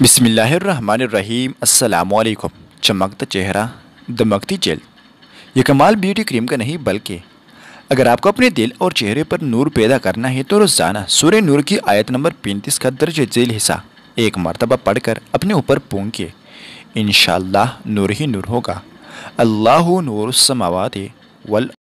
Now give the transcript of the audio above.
बिसमीम अल्लाम चमकता चेहरा दमकती जेल ये कमाल ब्यूटी क्रीम का नहीं बल्कि अगर आपको अपने दिल और चेहरे पर नूर पैदा करना है तो रोज़ाना सूर्य नूर की आयत नंबर पैंतीस का दर्ज जेल हिस्सा एक मरतबा पढ़कर अपने ऊपर पोंके इन नूर ही नूर होगा अल्लाह नूर समावत वल